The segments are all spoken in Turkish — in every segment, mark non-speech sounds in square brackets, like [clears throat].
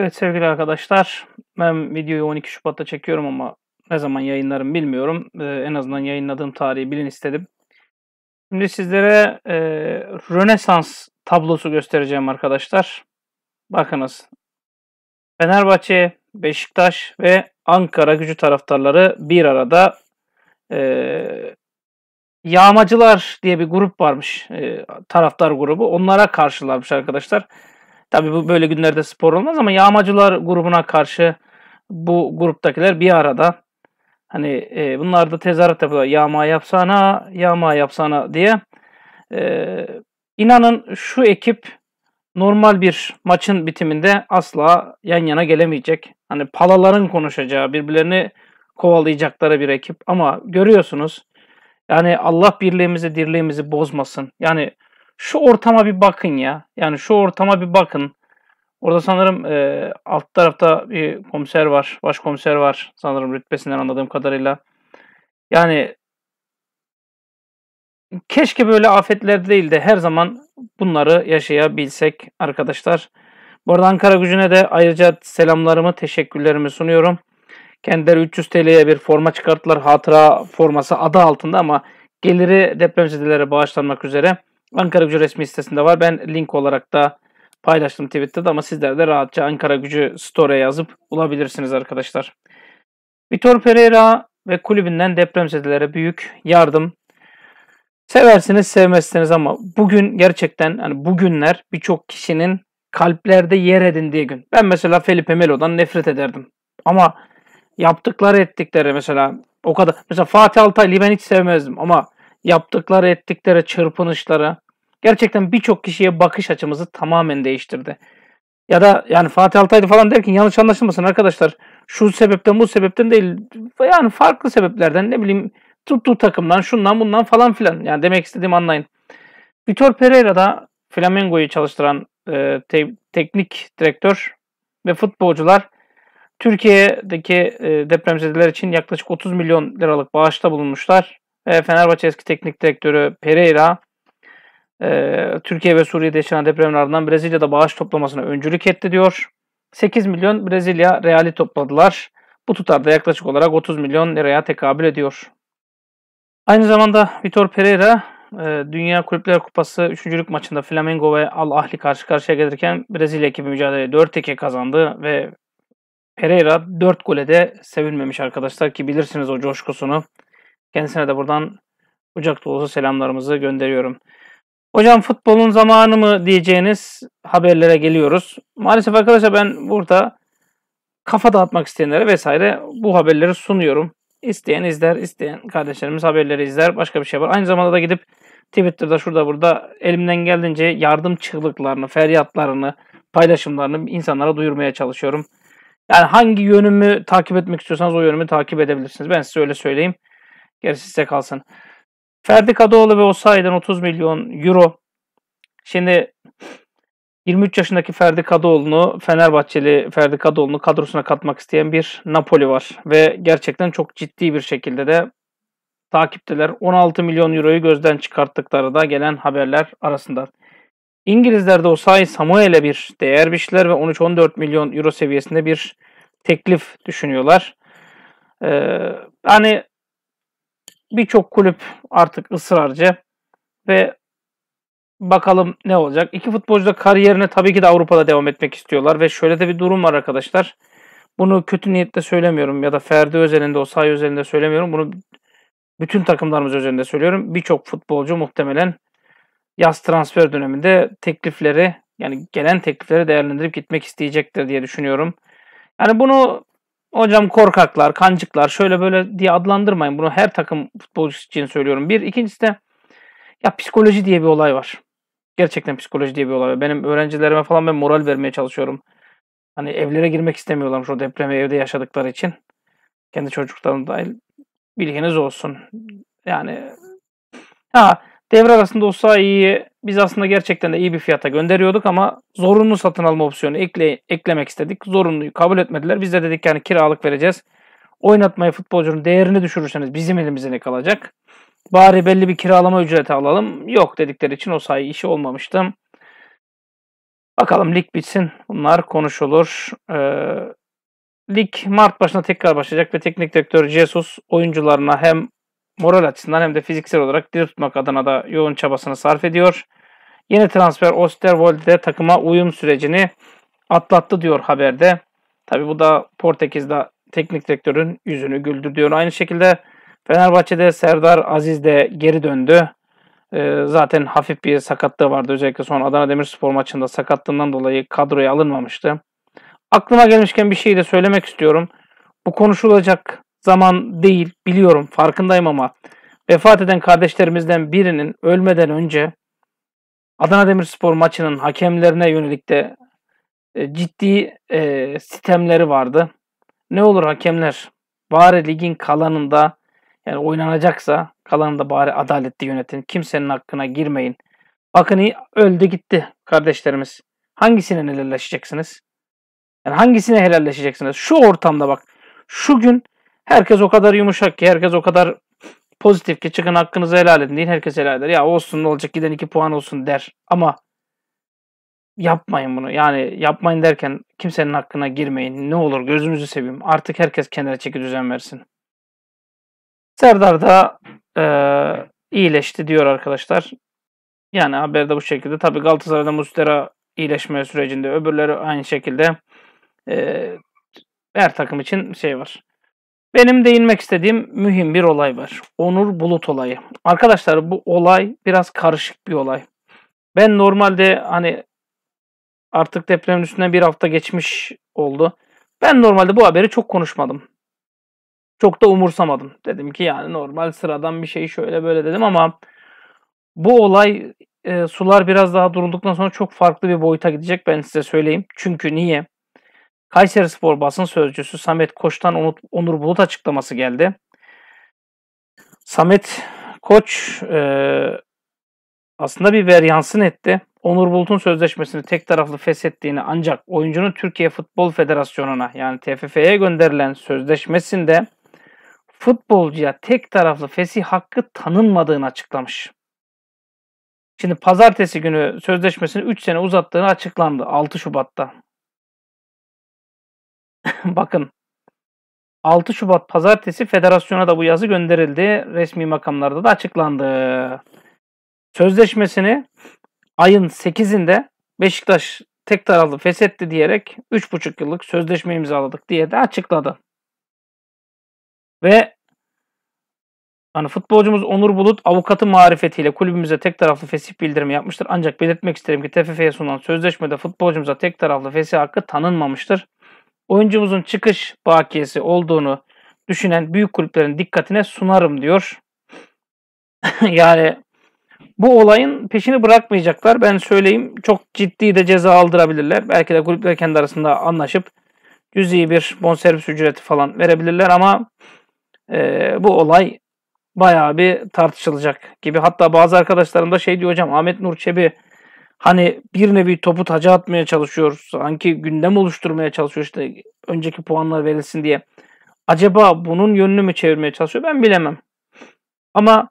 Evet sevgili arkadaşlar ben videoyu 12 Şubat'ta çekiyorum ama ne zaman yayınlarım bilmiyorum. Ee, en azından yayınladığım tarihi bilin istedim. Şimdi sizlere e, Rönesans tablosu göstereceğim arkadaşlar. Bakınız Fenerbahçe, Beşiktaş ve Ankara gücü taraftarları bir arada e, Yağmacılar diye bir grup varmış e, taraftar grubu. Onlara karşılarmış arkadaşlar. Tabii bu böyle günlerde spor olmaz ama yağmacılar grubuna karşı bu gruptakiler bir arada. Hani e, bunlar da tezahürat yapıyorlar. Yağma yapsana, yağma yapsana diye. E, inanın şu ekip normal bir maçın bitiminde asla yan yana gelemeyecek. Hani palaların konuşacağı, birbirlerini kovalayacakları bir ekip. Ama görüyorsunuz yani Allah birliğimizi, dirliğimizi bozmasın. Yani şu ortama bir bakın ya. Yani şu ortama bir bakın. Orada sanırım e, alt tarafta bir komiser var. Başkomiser var. Sanırım rütbesinden anladığım kadarıyla. Yani keşke böyle afetler değil de her zaman bunları yaşayabilsek arkadaşlar. Bu arada Ankara gücüne de ayrıca selamlarımı, teşekkürlerimi sunuyorum. Kendileri 300 TL'ye bir forma çıkarttılar. Hatıra forması adı altında ama geliri depremzedelere bağışlanmak üzere. Ankara Gücü resmi sitesinde var. Ben link olarak da paylaştım Twitter'da ama sizler de rahatça Ankara Gücü Store'ya yazıp bulabilirsiniz arkadaşlar. Vitor Pereira ve kulübünden depremzedelere büyük yardım. Seversiniz sevmezsiniz ama bugün gerçekten hani bugünler birçok kişinin kalplerde yer edindiği gün. Ben mesela Felipe Melo'dan nefret ederdim. Ama yaptıkları ettikleri mesela o kadar. Mesela Fatih Altaylı'yı ben hiç sevmezdim ama yaptıkları ettikleri çırpınışlara gerçekten birçok kişiye bakış açımızı tamamen değiştirdi. Ya da yani Fatih Altaylı falan derken yanlış anlaşılmasın arkadaşlar. Şu sebepten bu sebepten değil. Yani farklı sebeplerden ne bileyim tuttuğu takımdan şundan bundan falan filan. Yani demek istediğim anlayın. Vitor Pereira da Flamengo'yu çalıştıran e, te- teknik direktör ve futbolcular Türkiye'deki e, depremzedeler için yaklaşık 30 milyon liralık bağışta bulunmuşlar. E, Fenerbahçe eski teknik direktörü Pereira e, Türkiye ve Suriye'de yaşanan depremin ardından Brezilya'da bağış toplamasına öncülük etti diyor. 8 milyon Brezilya reali topladılar. Bu tutarda yaklaşık olarak 30 milyon liraya tekabül ediyor. Aynı zamanda Vitor Pereira e, Dünya Kulüpler Kupası 3. maçında Flamengo ve Al Ahli karşı karşıya gelirken Brezilya ekibi mücadeleyi 4-2 kazandı ve Pereira 4 gole de sevinmemiş arkadaşlar ki bilirsiniz o coşkusunu. Kendisine de buradan kucak dolusu selamlarımızı gönderiyorum. Hocam futbolun zamanı mı diyeceğiniz haberlere geliyoruz. Maalesef arkadaşlar ben burada kafa dağıtmak isteyenlere vesaire bu haberleri sunuyorum. İsteyen izler, isteyen kardeşlerimiz haberleri izler. Başka bir şey var. Aynı zamanda da gidip Twitter'da şurada burada elimden geldiğince yardım çığlıklarını, feryatlarını, paylaşımlarını insanlara duyurmaya çalışıyorum. Yani hangi yönümü takip etmek istiyorsanız o yönümü takip edebilirsiniz. Ben size öyle söyleyeyim. Gerisi size kalsın. Ferdi Kadıoğlu ve Osayi'den 30 milyon euro. Şimdi 23 yaşındaki Ferdi Kadıoğlu'nu, Fenerbahçeli Ferdi Kadıoğlu'nu kadrosuna katmak isteyen bir Napoli var. Ve gerçekten çok ciddi bir şekilde de takipteler. 16 milyon euroyu gözden çıkarttıkları da gelen haberler arasında. İngilizler de Osayi Samuel'e bir değer biçtiler ve 13-14 milyon euro seviyesinde bir teklif düşünüyorlar. Ee, hani birçok kulüp artık ısrarcı ve bakalım ne olacak. İki futbolcu da kariyerine tabii ki de Avrupa'da devam etmek istiyorlar ve şöyle de bir durum var arkadaşlar. Bunu kötü niyetle söylemiyorum ya da Ferdi özelinde, Osayi özelinde söylemiyorum. Bunu bütün takımlarımız özelinde söylüyorum. Birçok futbolcu muhtemelen yaz transfer döneminde teklifleri yani gelen teklifleri değerlendirip gitmek isteyecektir diye düşünüyorum. Yani bunu Hocam korkaklar, kancıklar şöyle böyle diye adlandırmayın. Bunu her takım futbolcusu için söylüyorum. Bir. ikincisi de ya psikoloji diye bir olay var. Gerçekten psikoloji diye bir olay var. Benim öğrencilerime falan ben moral vermeye çalışıyorum. Hani evlere girmek istemiyorlarmış o depremi evde yaşadıkları için. Kendi çocuklarım dahil. Bilginiz olsun. Yani ha Devre arasında o Osayi'yi biz aslında gerçekten de iyi bir fiyata gönderiyorduk ama zorunlu satın alma opsiyonu ekle, eklemek istedik. Zorunluyu kabul etmediler. Biz de dedik yani kiralık vereceğiz. Oynatmayı futbolcunun değerini düşürürseniz bizim elimizde ne kalacak? Bari belli bir kiralama ücreti alalım. Yok dedikleri için o sayı işi olmamıştım. Bakalım lig bitsin. Bunlar konuşulur. Ee, lig Mart başına tekrar başlayacak ve teknik direktör Jesus oyuncularına hem moral açısından hem de fiziksel olarak diri tutmak adına da yoğun çabasını sarf ediyor. Yeni transfer Osterwolde takıma uyum sürecini atlattı diyor haberde. Tabi bu da Portekiz'de teknik direktörün yüzünü güldür diyor. Aynı şekilde Fenerbahçe'de Serdar Aziz de geri döndü. Ee, zaten hafif bir sakatlığı vardı. Özellikle son Adana Demirspor maçında sakatlığından dolayı kadroya alınmamıştı. Aklıma gelmişken bir şey de söylemek istiyorum. Bu konuşulacak zaman değil biliyorum farkındayım ama vefat eden kardeşlerimizden birinin ölmeden önce Adana Demirspor maçının hakemlerine yönelik de e, ciddi e, sitemleri vardı. Ne olur hakemler bari ligin kalanında yani oynanacaksa kalanında bari adaletli yönetin. Kimsenin hakkına girmeyin. Bakın öldü gitti kardeşlerimiz. Hangisine helalleşeceksiniz? Yani hangisine helalleşeceksiniz? Şu ortamda bak. Şu gün Herkes o kadar yumuşak ki, herkes o kadar pozitif ki çıkın hakkınızı helal edin deyin. Herkes helal eder. Ya olsun ne olacak giden iki puan olsun der. Ama yapmayın bunu. Yani yapmayın derken kimsenin hakkına girmeyin. Ne olur gözünüzü seveyim. Artık herkes kenara çeki düzen versin. Serdar da e, iyileşti diyor arkadaşlar. Yani haber de bu şekilde. Tabii Galatasaray'da Mustera iyileşme sürecinde. Öbürleri aynı şekilde. E, her takım için şey var. Benim değinmek istediğim mühim bir olay var. Onur Bulut olayı. Arkadaşlar bu olay biraz karışık bir olay. Ben normalde hani artık depremin üstüne bir hafta geçmiş oldu. Ben normalde bu haberi çok konuşmadım. Çok da umursamadım. Dedim ki yani normal sıradan bir şey şöyle böyle dedim ama bu olay e, sular biraz daha durulduktan sonra çok farklı bir boyuta gidecek ben size söyleyeyim. Çünkü niye? Kayseri Spor basın sözcüsü Samet Koç'tan Onur Bulut açıklaması geldi. Samet Koç e, aslında bir veryansın etti. Onur Bulut'un sözleşmesini tek taraflı feshettiğini ancak oyuncunun Türkiye Futbol Federasyonu'na yani TFF'ye gönderilen sözleşmesinde futbolcuya tek taraflı fesih hakkı tanınmadığını açıklamış. Şimdi pazartesi günü sözleşmesini 3 sene uzattığını açıklandı 6 Şubat'ta. [laughs] bakın 6 Şubat pazartesi federasyona da bu yazı gönderildi. Resmi makamlarda da açıklandı. Sözleşmesini ayın 8'inde Beşiktaş tek taraflı feshetti diyerek 3,5 yıllık sözleşme imzaladık diye de açıkladı. Ve hani futbolcumuz Onur Bulut avukatı marifetiyle kulübümüze tek taraflı fesih bildirimi yapmıştır. Ancak belirtmek isterim ki TFF'ye sunulan sözleşmede futbolcumuza tek taraflı fesih hakkı tanınmamıştır oyuncumuzun çıkış bakiyesi olduğunu düşünen büyük kulüplerin dikkatine sunarım diyor. [laughs] yani bu olayın peşini bırakmayacaklar. Ben söyleyeyim çok ciddi de ceza aldırabilirler. Belki de kulüpler kendi arasında anlaşıp cüzi bir bonservis ücreti falan verebilirler ama e, bu olay bayağı bir tartışılacak gibi. Hatta bazı arkadaşlarım da şey diyor hocam Ahmet Nur Çebi hani bir nevi topu taca atmaya çalışıyor. Sanki gündem oluşturmaya çalışıyor işte önceki puanlar verilsin diye. Acaba bunun yönünü mü çevirmeye çalışıyor ben bilemem. Ama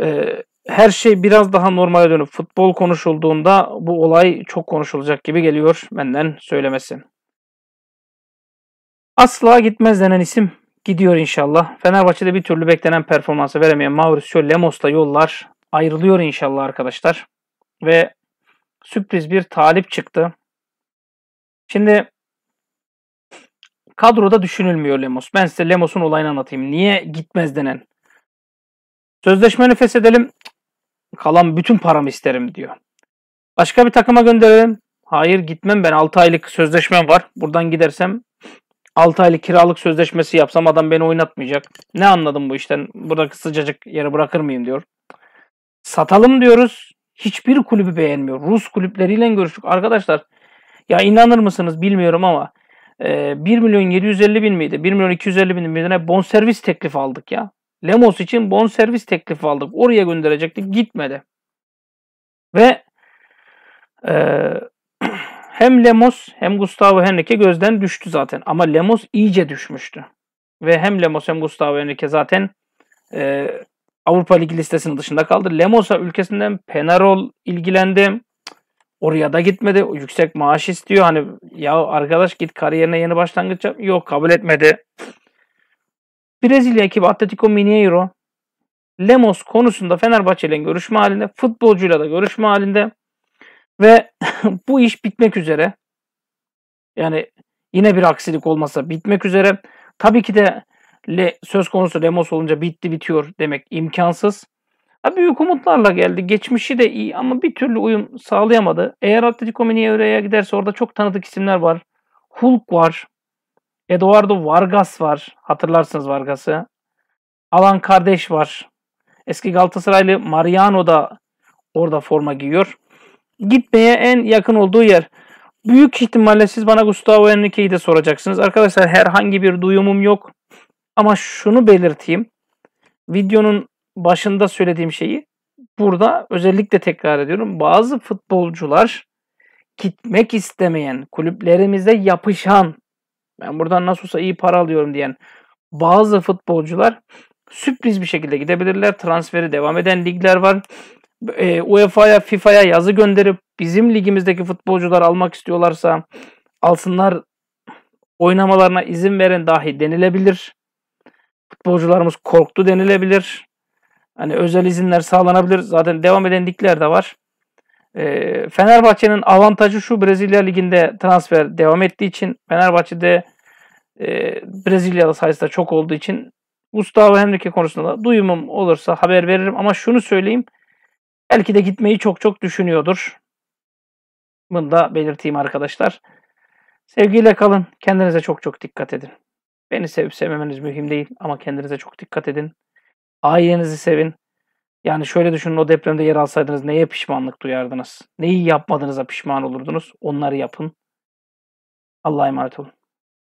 e, her şey biraz daha normale dönüp futbol konuşulduğunda bu olay çok konuşulacak gibi geliyor benden söylemesin. Asla gitmez denen isim gidiyor inşallah. Fenerbahçe'de bir türlü beklenen performansı veremeyen Mauricio Lemos'la yollar ayrılıyor inşallah arkadaşlar. Ve sürpriz bir talip çıktı. Şimdi kadroda düşünülmüyor Lemos. Ben size Lemos'un olayını anlatayım. Niye gitmez denen. Sözleşmeni feshedelim. Kalan bütün paramı isterim diyor. Başka bir takıma gönderelim. Hayır gitmem ben 6 aylık sözleşmem var. Buradan gidersem 6 aylık kiralık sözleşmesi yapsam adam beni oynatmayacak. Ne anladım bu işten? Burada sıcacık yere bırakır mıyım diyor. Satalım diyoruz hiçbir kulübü beğenmiyor. Rus kulüpleriyle görüştük. Arkadaşlar ya inanır mısınız bilmiyorum ama e, 1 milyon 750 bin miydi? 1 milyon 250 bin miydi? servis teklifi aldık ya. Lemos için bon servis teklifi aldık. Oraya gönderecektik. Gitmedi. Ve e, [clears throat] hem Lemos hem Gustavo Henrique gözden düştü zaten. Ama Lemos iyice düşmüştü. Ve hem Lemos hem Gustavo Henrique zaten e, Avrupa Ligi listesinin dışında kaldı. Lemosa ülkesinden Penarol ilgilendi. Oraya da gitmedi. Yüksek maaş istiyor. Hani ya arkadaş git kariyerine yeni başlangıç yap. Yok kabul etmedi. Brezilya ekibi Atletico Mineiro Lemos konusunda Fenerbahçe ile görüşme halinde. Futbolcuyla da görüşme halinde. Ve [laughs] bu iş bitmek üzere. Yani yine bir aksilik olmasa bitmek üzere. Tabii ki de Le, söz konusu Lemos olunca bitti bitiyor demek imkansız. Ha, büyük umutlarla geldi. Geçmişi de iyi ama bir türlü uyum sağlayamadı. Eğer Atletico Mineiro'ya giderse orada çok tanıdık isimler var. Hulk var. Eduardo Vargas var. Hatırlarsınız Vargas'ı. Alan kardeş var. Eski Galatasaraylı Mariano da orada forma giyiyor. Gitmeye en yakın olduğu yer. Büyük ihtimalle siz bana Gustavo Henrique'yi de soracaksınız. Arkadaşlar herhangi bir duyumum yok. Ama şunu belirteyim. Videonun başında söylediğim şeyi burada özellikle tekrar ediyorum. Bazı futbolcular gitmek istemeyen, kulüplerimize yapışan, ben buradan nasıl olsa iyi para alıyorum diyen bazı futbolcular sürpriz bir şekilde gidebilirler. Transferi devam eden ligler var. E, UEFA'ya, FIFA'ya yazı gönderip bizim ligimizdeki futbolcular almak istiyorlarsa alsınlar oynamalarına izin verin dahi denilebilir futbolcularımız korktu denilebilir. Hani özel izinler sağlanabilir. Zaten devam eden ligler de var. E, Fenerbahçe'nin avantajı şu Brezilya Ligi'nde transfer devam ettiği için Fenerbahçe'de e, Brezilyalı sayısı da çok olduğu için Gustavo Henrique konusunda da duyumum olursa haber veririm ama şunu söyleyeyim belki de gitmeyi çok çok düşünüyordur. Bunu da belirteyim arkadaşlar. Sevgiyle kalın. Kendinize çok çok dikkat edin. Beni sevip sevmemeniz mühim değil ama kendinize çok dikkat edin. Ailenizi sevin. Yani şöyle düşünün o depremde yer alsaydınız neye pişmanlık duyardınız? Neyi yapmadığınıza pişman olurdunuz? Onları yapın. Allah'a emanet olun.